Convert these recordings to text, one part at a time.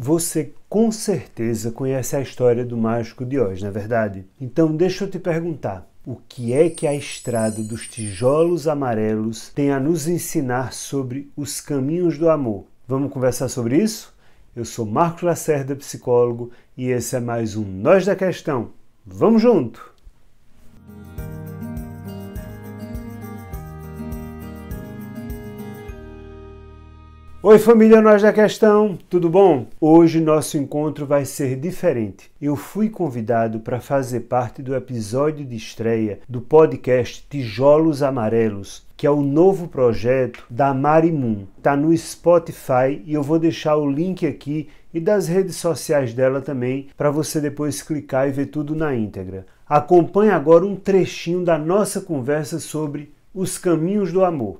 Você com certeza conhece a história do mágico de Oz, não é verdade? Então deixa eu te perguntar, o que é que a estrada dos tijolos amarelos tem a nos ensinar sobre os caminhos do amor? Vamos conversar sobre isso? Eu sou Marcos Lacerda, psicólogo, e esse é mais um Nós da Questão. Vamos junto! Oi família, nós da questão, tudo bom? Hoje nosso encontro vai ser diferente. Eu fui convidado para fazer parte do episódio de estreia do podcast Tijolos Amarelos, que é o novo projeto da Mari Moon. Tá no Spotify e eu vou deixar o link aqui e das redes sociais dela também para você depois clicar e ver tudo na íntegra. Acompanhe agora um trechinho da nossa conversa sobre os caminhos do amor.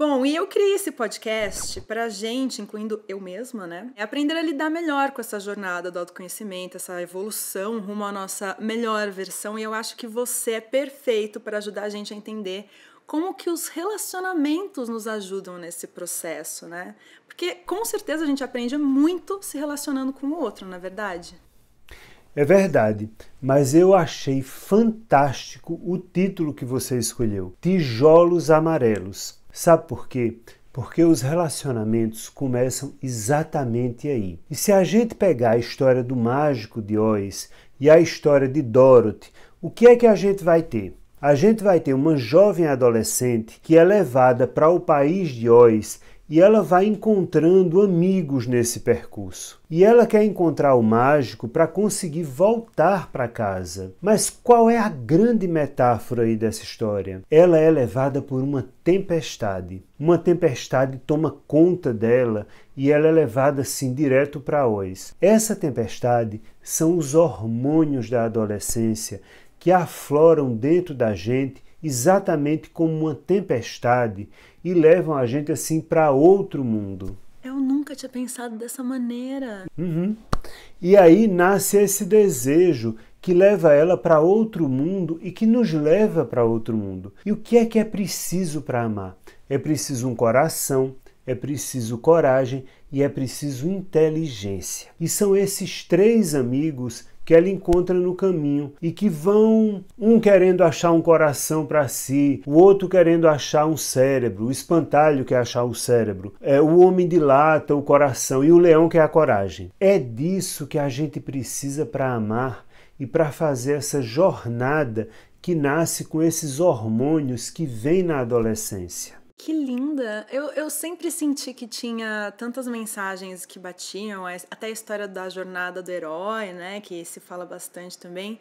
Bom, e eu criei esse podcast para a gente, incluindo eu mesma, né? É aprender a lidar melhor com essa jornada do autoconhecimento, essa evolução rumo à nossa melhor versão. E eu acho que você é perfeito para ajudar a gente a entender como que os relacionamentos nos ajudam nesse processo, né? Porque com certeza a gente aprende muito se relacionando com o outro, na é verdade. É verdade, mas eu achei fantástico o título que você escolheu: Tijolos Amarelos Sabe por quê? Porque os relacionamentos começam exatamente aí. E se a gente pegar a história do mágico de Oz e a história de Dorothy, o que é que a gente vai ter? A gente vai ter uma jovem adolescente que é levada para o país de Oz e ela vai encontrando amigos nesse percurso. E ela quer encontrar o mágico para conseguir voltar para casa. Mas qual é a grande metáfora aí dessa história? Ela é levada por uma tempestade. Uma tempestade toma conta dela e ela é levada assim direto para Oz. Essa tempestade são os hormônios da adolescência que afloram dentro da gente exatamente como uma tempestade e levam a gente assim para outro mundo. Eu nunca tinha pensado dessa maneira. Uhum. E aí nasce esse desejo que leva ela para outro mundo e que nos leva para outro mundo. E o que é que é preciso para amar? É preciso um coração, é preciso coragem e é preciso inteligência. E são esses três amigos que ela encontra no caminho e que vão um querendo achar um coração para si, o outro querendo achar um cérebro, o espantalho quer achar o cérebro, é, o homem dilata o coração e o leão quer a coragem. É disso que a gente precisa para amar e para fazer essa jornada que nasce com esses hormônios que vem na adolescência. Que linda! Eu, eu sempre senti que tinha tantas mensagens que batiam, até a história da jornada do herói, né? Que se fala bastante também.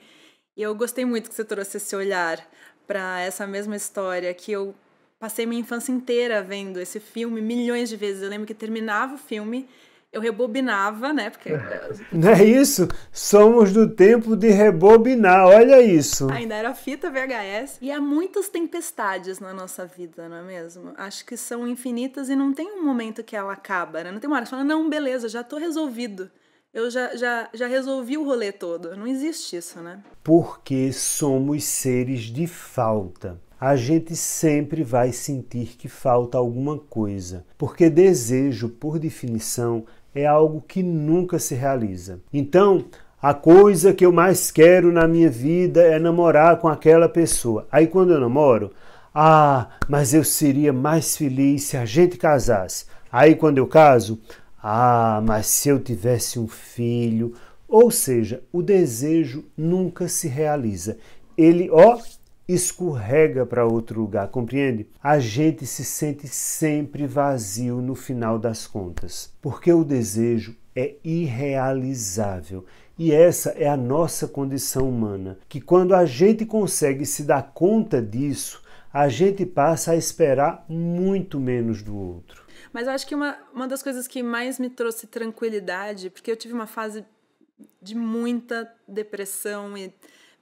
E eu gostei muito que você trouxe esse olhar para essa mesma história que eu passei minha infância inteira vendo esse filme milhões de vezes. Eu lembro que terminava o filme, eu rebobinava, né? Porque... Não é isso? Somos do tempo de rebobinar, olha isso. Ainda era fita VHS. E há muitas tempestades na nossa vida, não é mesmo? Acho que são infinitas e não tem um momento que ela acaba, né? Não tem uma hora que fala, não, beleza, já tô resolvido. Eu já, já, já resolvi o rolê todo. Não existe isso, né? Porque somos seres de falta a gente sempre vai sentir que falta alguma coisa, porque desejo, por definição, é algo que nunca se realiza. Então, a coisa que eu mais quero na minha vida é namorar com aquela pessoa. Aí quando eu namoro, ah, mas eu seria mais feliz se a gente casasse. Aí quando eu caso, ah, mas se eu tivesse um filho. Ou seja, o desejo nunca se realiza. Ele, ó, escorrega para outro lugar, compreende? A gente se sente sempre vazio no final das contas, porque o desejo é irrealizável. E essa é a nossa condição humana, que quando a gente consegue se dar conta disso, a gente passa a esperar muito menos do outro. Mas eu acho que uma, uma das coisas que mais me trouxe tranquilidade, porque eu tive uma fase de muita depressão e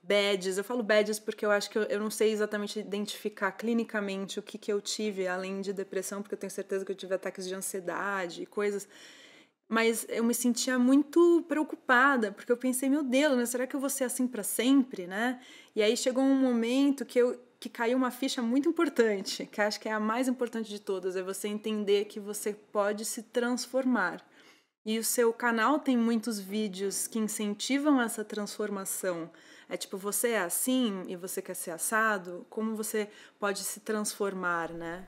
badges. Eu falo badges porque eu acho que eu, eu não sei exatamente identificar clinicamente o que, que eu tive, além de depressão, porque eu tenho certeza que eu tive ataques de ansiedade e coisas mas eu me sentia muito preocupada, porque eu pensei, meu Deus, né, será que eu vou ser assim para sempre, né? E aí chegou um momento que eu que caiu uma ficha muito importante, que acho que é a mais importante de todas, é você entender que você pode se transformar. E o seu canal tem muitos vídeos que incentivam essa transformação. É tipo, você é assim e você quer ser assado, como você pode se transformar, né?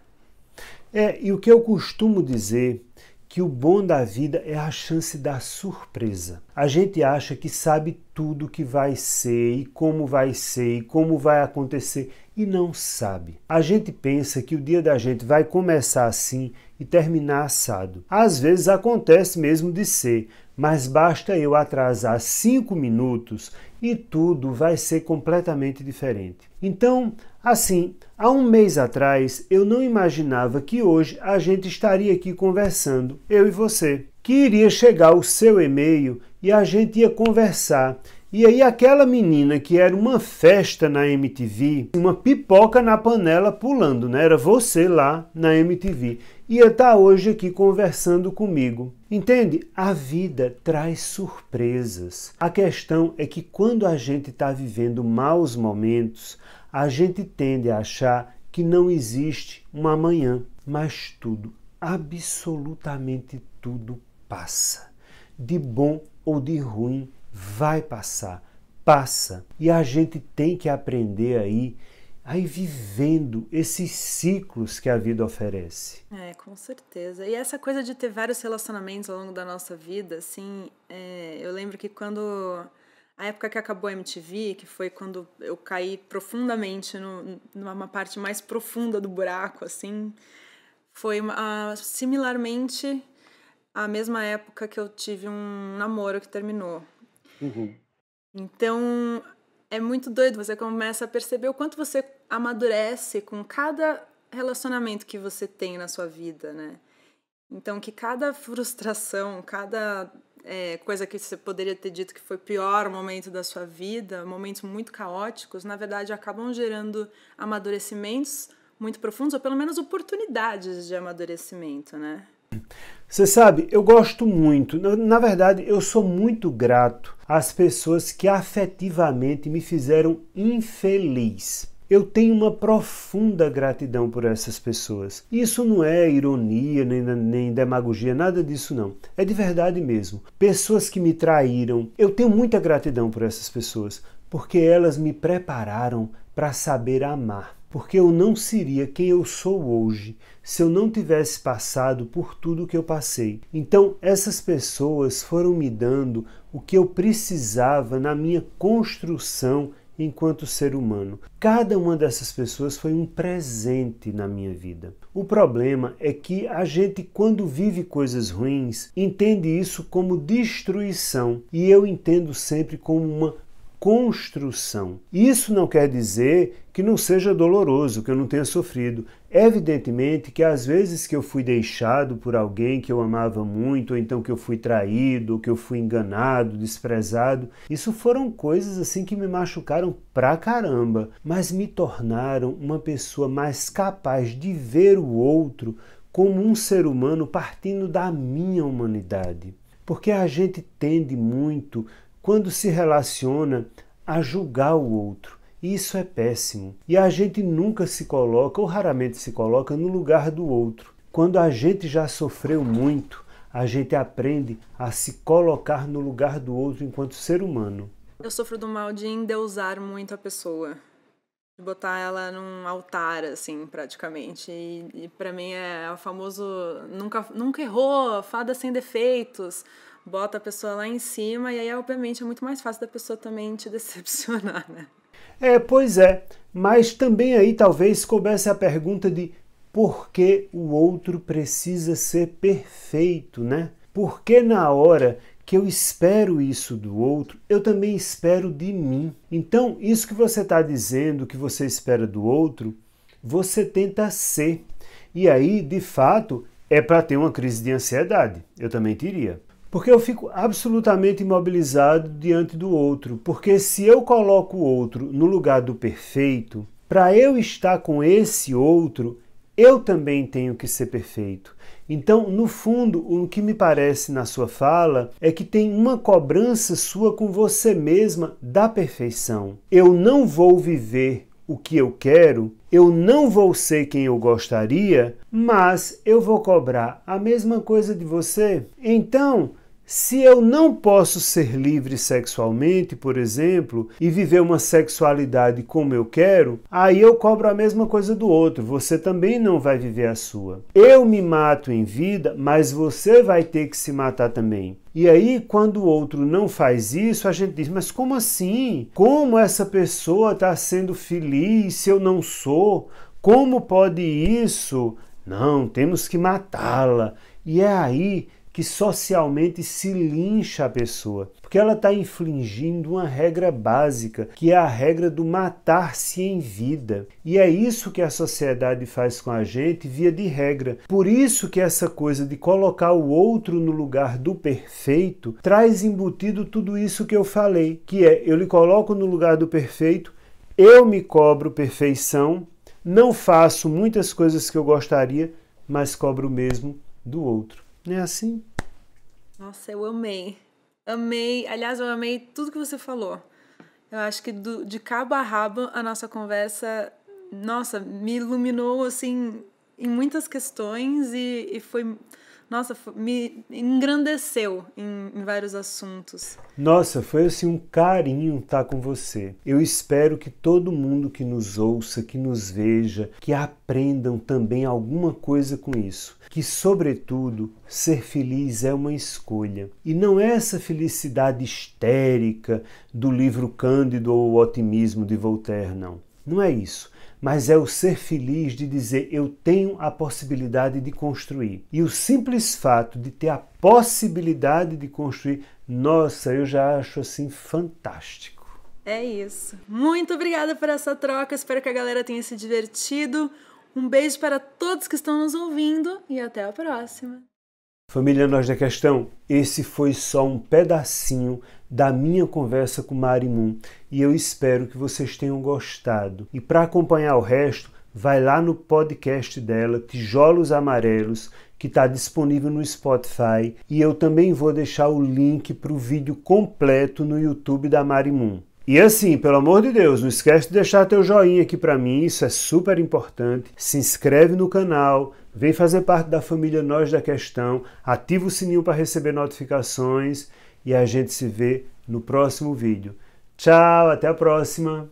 É, e o que eu costumo dizer que o bom da vida é a chance da surpresa. A gente acha que sabe tudo que vai ser e como vai ser e como vai acontecer e não sabe. A gente pensa que o dia da gente vai começar assim e terminar assado. Às vezes acontece mesmo de ser, mas basta eu atrasar cinco minutos e tudo vai ser completamente diferente. Então, assim, há um mês atrás eu não imaginava que hoje a gente estaria aqui conversando, eu e você, que iria chegar o seu e-mail e a gente ia conversar. E aí aquela menina que era uma festa na MTV, uma pipoca na panela pulando, né? Era você lá na MTV ia estar tá hoje aqui conversando comigo. Entende? A vida traz surpresas. A questão é que quando a gente está vivendo maus momentos, a gente tende a achar que não existe um amanhã, mas tudo, absolutamente tudo passa. De bom ou de ruim, vai passar, passa. E a gente tem que aprender aí aí vivendo esses ciclos que a vida oferece. É, com certeza. E essa coisa de ter vários relacionamentos ao longo da nossa vida, assim, é, eu lembro que quando. A época que acabou a MTV, que foi quando eu caí profundamente no, numa parte mais profunda do buraco, assim, foi similarmente a mesma época que eu tive um namoro que terminou. Uhum. Então, é muito doido, você começa a perceber o quanto você amadurece com cada relacionamento que você tem na sua vida, né? Então, que cada frustração, cada é, coisa que você poderia ter dito que foi o pior momento da sua vida, momentos muito caóticos, na verdade acabam gerando amadurecimentos muito profundos, ou pelo menos oportunidades de amadurecimento, né? Você sabe, eu gosto muito, na, verdade, eu sou muito grato às pessoas que afetivamente me fizeram infeliz. Eu tenho uma profunda gratidão por essas pessoas. Isso não é ironia, nem, nem, demagogia, nada disso não. É de verdade mesmo. Pessoas que me traíram. Eu tenho muita gratidão por essas pessoas, porque elas me prepararam para saber amar porque eu não seria quem eu sou hoje se eu não tivesse passado por tudo que eu passei. Então, essas pessoas foram me dando o que eu precisava na minha construção enquanto ser humano. Cada uma dessas pessoas foi um presente na minha vida. O problema é que a gente, quando vive coisas ruins, entende isso como destruição e eu entendo sempre como uma construção. Isso não quer dizer que não seja doloroso, que eu não tenha sofrido. Evidentemente que às vezes que eu fui deixado por alguém que eu amava muito, ou então que eu fui traído, ou que eu fui enganado, desprezado, isso foram coisas assim que me machucaram pra caramba, mas me tornaram uma pessoa mais capaz de ver o outro como um ser humano partindo da minha humanidade. Porque a gente tende muito quando se relaciona a julgar o outro. Isso é péssimo. E a gente nunca se coloca, ou raramente se coloca, no lugar do outro. Quando a gente já sofreu muito, a gente aprende a se colocar no lugar do outro enquanto ser humano. Eu sofro do mal de endeusar muito a pessoa de botar ela num altar, assim, praticamente. E, e para mim é, é o famoso nunca, nunca errou, fada sem defeitos. Bota a pessoa lá em cima e aí, obviamente, é muito mais fácil da pessoa também te decepcionar, né? É, pois é. Mas também aí talvez coubesse a pergunta de por que o outro precisa ser perfeito, né? Por que na hora que eu espero isso do outro, eu também espero de mim. Então, isso que você está dizendo, que você espera do outro, você tenta ser. E aí, de fato, é para ter uma crise de ansiedade. Eu também teria. Porque eu fico absolutamente imobilizado diante do outro. Porque se eu coloco o outro no lugar do perfeito, para eu estar com esse outro, eu também tenho que ser perfeito. Então, no fundo, o que me parece na sua fala é que tem uma cobrança sua com você mesma da perfeição. Eu não vou viver o que eu quero, eu não vou ser quem eu gostaria, mas eu vou cobrar a mesma coisa de você. Então, se eu não posso ser livre sexualmente, por exemplo, e viver uma sexualidade como eu quero, aí eu cobro a mesma coisa do outro. Você também não vai viver a sua. Eu me mato em vida, mas você vai ter que se matar também. E aí, quando o outro não faz isso, a gente diz: mas como assim? Como essa pessoa está sendo feliz se eu não sou? Como pode isso? Não, temos que matá-la. E é aí que socialmente se lincha a pessoa, porque ela está infringindo uma regra básica, que é a regra do matar-se em vida. E é isso que a sociedade faz com a gente via de regra. Por isso que essa coisa de colocar o outro no lugar do perfeito traz embutido tudo isso que eu falei, que é eu lhe coloco no lugar do perfeito, eu me cobro perfeição, não faço muitas coisas que eu gostaria, mas cobro mesmo do outro. Não é assim? Nossa, eu amei. Amei. Aliás, eu amei tudo que você falou. Eu acho que do, de cabo a rabo a nossa conversa, nossa, me iluminou assim em muitas questões e, e foi nossa, me engrandeceu em, em vários assuntos. Nossa, foi assim um carinho estar tá com você. Eu espero que todo mundo que nos ouça, que nos veja, que aprendam também alguma coisa com isso. Que, sobretudo, ser feliz é uma escolha. E não é essa felicidade histérica do livro Cândido ou o Otimismo de Voltaire, não. Não é isso mas é o ser feliz de dizer eu tenho a possibilidade de construir. E o simples fato de ter a possibilidade de construir, nossa, eu já acho assim fantástico. É isso. Muito obrigada por essa troca, espero que a galera tenha se divertido. Um beijo para todos que estão nos ouvindo e até a próxima. Família Nós da Questão, esse foi só um pedacinho da minha conversa com Marimun e eu espero que vocês tenham gostado. E para acompanhar o resto, vai lá no podcast dela, Tijolos Amarelos, que está disponível no Spotify e eu também vou deixar o link para o vídeo completo no YouTube da Marimun. E assim, pelo amor de Deus, não esquece de deixar teu joinha aqui para mim, isso é super importante. Se inscreve no canal, Vem fazer parte da família Nós da Questão, ativa o sininho para receber notificações e a gente se vê no próximo vídeo. Tchau, até a próxima!